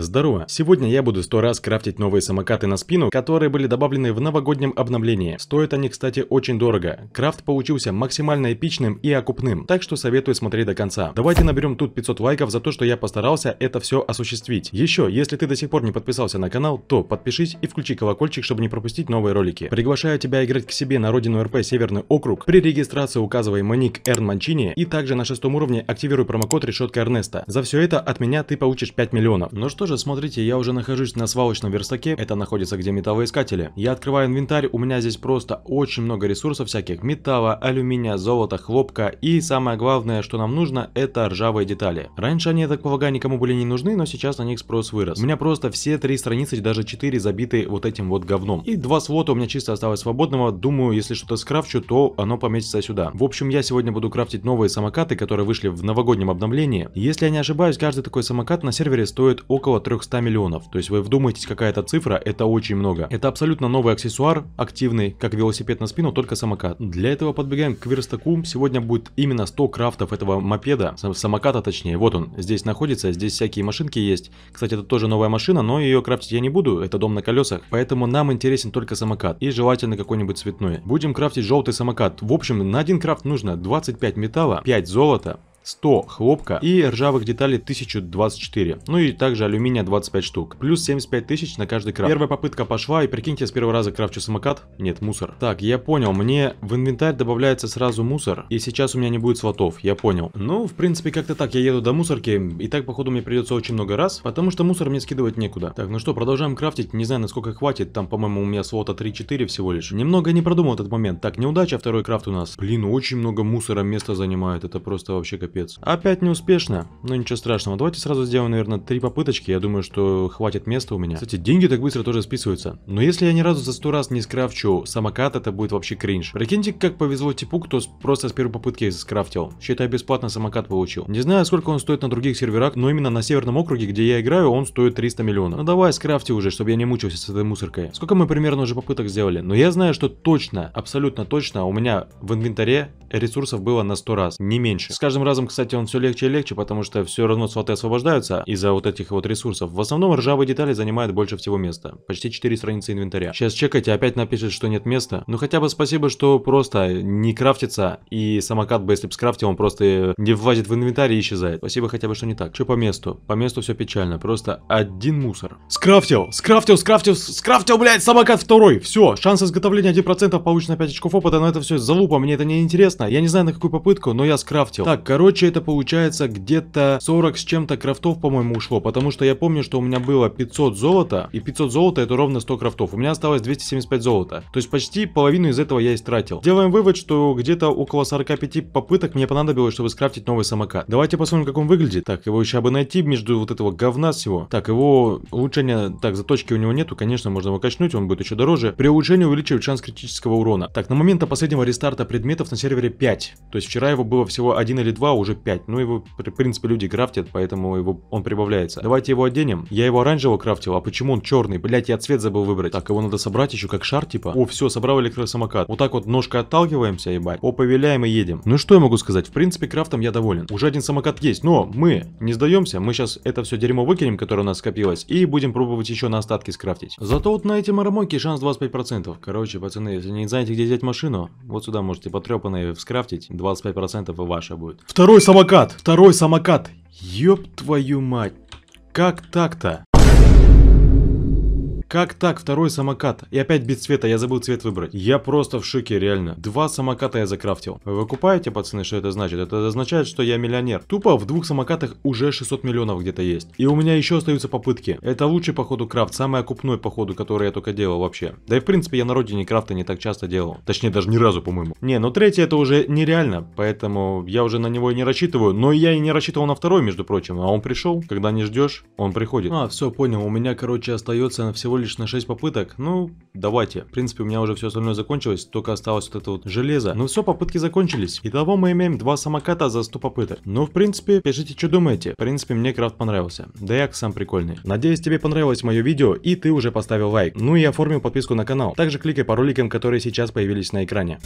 Здорово. Сегодня я буду сто раз крафтить новые самокаты на спину, которые были добавлены в новогоднем обновлении. Стоят они, кстати, очень дорого. Крафт получился максимально эпичным и окупным, так что советую смотреть до конца. Давайте наберем тут 500 лайков за то, что я постарался это все осуществить. Еще, если ты до сих пор не подписался на канал, то подпишись и включи колокольчик, чтобы не пропустить новые ролики. Приглашаю тебя играть к себе на родину РП Северный округ. При регистрации указывай маник Эрн Манчини и также на шестом уровне активируй промокод решетка Эрнеста. За все это от меня ты получишь 5 миллионов. Ну что же, смотрите, я уже нахожусь на свалочном верстаке, это находится где металлоискатели. Я открываю инвентарь, у меня здесь просто очень много ресурсов всяких, металла, алюминия, золота, хлопка и самое главное, что нам нужно, это ржавые детали. Раньше они, я так полагаю, никому были не нужны, но сейчас на них спрос вырос. У меня просто все три страницы, даже четыре забиты вот этим вот говном. И два слота у меня чисто осталось свободного, думаю, если что-то скрафчу, то оно поместится сюда. В общем, я сегодня буду крафтить новые самокаты, которые вышли в новогоднем обновлении. Если я не ошибаюсь, каждый такой самокат на сервере стоит около около 300 миллионов. То есть вы вдумаетесь, какая это цифра, это очень много. Это абсолютно новый аксессуар, активный, как велосипед на спину, только самокат. Для этого подбегаем к верстаку. Сегодня будет именно 100 крафтов этого мопеда, самоката точнее. Вот он, здесь находится, здесь всякие машинки есть. Кстати, это тоже новая машина, но ее крафтить я не буду, это дом на колесах. Поэтому нам интересен только самокат и желательно какой-нибудь цветной. Будем крафтить желтый самокат. В общем, на один крафт нужно 25 металла, 5 золота, 100 хлопка и ржавых деталей 1024. Ну и также алюминия 25 штук. Плюс 75 тысяч на каждый крафт. Первая попытка пошла и прикиньте, с первого раза крафчу самокат. Нет, мусор. Так, я понял, мне в инвентарь добавляется сразу мусор. И сейчас у меня не будет слотов, я понял. Ну, в принципе, как-то так, я еду до мусорки. И так, походу, мне придется очень много раз, потому что мусор мне скидывать некуда. Так, ну что, продолжаем крафтить. Не знаю, насколько хватит. Там, по-моему, у меня слота 3-4 всего лишь. Немного не продумал этот момент. Так, неудача, второй крафт у нас. Блин, очень много мусора место занимает. Это просто вообще капец капец. Опять неуспешно, но ничего страшного. Давайте сразу сделаем, наверное, три попыточки. Я думаю, что хватит места у меня. Кстати, деньги так быстро тоже списываются. Но если я ни разу за сто раз не скрафчу самокат, это будет вообще кринж. Прикиньте, как повезло типу, кто просто с первой попытки скрафтил. Считай, бесплатно самокат получил. Не знаю, сколько он стоит на других серверах, но именно на северном округе, где я играю, он стоит 300 миллионов. Ну давай, скрафти уже, чтобы я не мучился с этой мусоркой. Сколько мы примерно уже попыток сделали? Но я знаю, что точно, абсолютно точно у меня в инвентаре ресурсов было на 100 раз, не меньше. С каждым разом, кстати, он все легче и легче, потому что все равно слоты освобождаются из-за вот этих вот ресурсов. В основном ржавые детали занимают больше всего места. Почти 4 страницы инвентаря. Сейчас чекайте, опять напишет, что нет места. Ну хотя бы спасибо, что просто не крафтится, и самокат бы, если бы скрафтил, он просто э, не влазит в инвентарь и исчезает. Спасибо хотя бы, что не так. Че по месту? По месту все печально, просто один мусор. Скрафтил, скрафтил, скрафтил, скрафтил, блядь, самокат второй. Все, шанс изготовления 1% получено 5 очков опыта, но это все залупа, мне это не интересно интересно. Я не знаю на какую попытку, но я скрафтил. Так, короче, это получается где-то 40 с чем-то крафтов, по-моему, ушло. Потому что я помню, что у меня было 500 золота. И 500 золота это ровно 100 крафтов. У меня осталось 275 золота. То есть почти половину из этого я истратил. Делаем вывод, что где-то около 45 попыток мне понадобилось, чтобы скрафтить новый самокат. Давайте посмотрим, как он выглядит. Так, его еще бы найти между вот этого говна всего. Так, его улучшение... Так, заточки у него нету. Конечно, можно его качнуть, он будет еще дороже. При улучшении увеличивает шанс критического урона. Так, на момент последнего рестарта предметов на сервере добавили 5. То есть вчера его было всего 1 или 2, уже 5. Ну его, в принципе, люди крафтят, поэтому его, он прибавляется. Давайте его оденем. Я его оранжевого крафтил, а почему он черный? Блять, я цвет забыл выбрать. Так, его надо собрать еще как шар, типа. О, все, собрал электросамокат. Вот так вот ножка отталкиваемся, ебать. О, повеляем и едем. Ну что я могу сказать? В принципе, крафтом я доволен. Уже один самокат есть, но мы не сдаемся. Мы сейчас это все дерьмо выкинем, которое у нас скопилось, и будем пробовать еще на остатки скрафтить. Зато вот на эти марамойки шанс 25%. Короче, пацаны, если не знаете, где взять машину, вот сюда можете потрепанные самокатов скрафтить, 25% и ваша будет. Второй самокат! Второй самокат! Ёб твою мать! Как так-то? Как так? Второй самокат. И опять без цвета, я забыл цвет выбрать. Я просто в шоке, реально. Два самоката я закрафтил. Вы купаете, пацаны, что это значит? Это означает, что я миллионер. Тупо в двух самокатах уже 600 миллионов где-то есть. И у меня еще остаются попытки. Это лучший, походу, крафт. Самый окупной, походу, который я только делал вообще. Да и, в принципе, я на родине крафта не так часто делал. Точнее, даже ни разу, по-моему. Не, но ну третий это уже нереально. Поэтому я уже на него и не рассчитываю. Но я и не рассчитывал на второй, между прочим. А он пришел. Когда не ждешь, он приходит. А, все, понял. У меня, короче, остается всего лишь на 6 попыток. Ну, давайте. В принципе, у меня уже все остальное закончилось, только осталось вот это вот железо. Но ну, все, попытки закончились. Итого мы имеем 2 самоката за 100 попыток. Ну, в принципе, пишите, что думаете. В принципе, мне крафт понравился. Да як сам прикольный. Надеюсь, тебе понравилось мое видео и ты уже поставил лайк. Ну и оформил подписку на канал. Также кликай по роликам, которые сейчас появились на экране.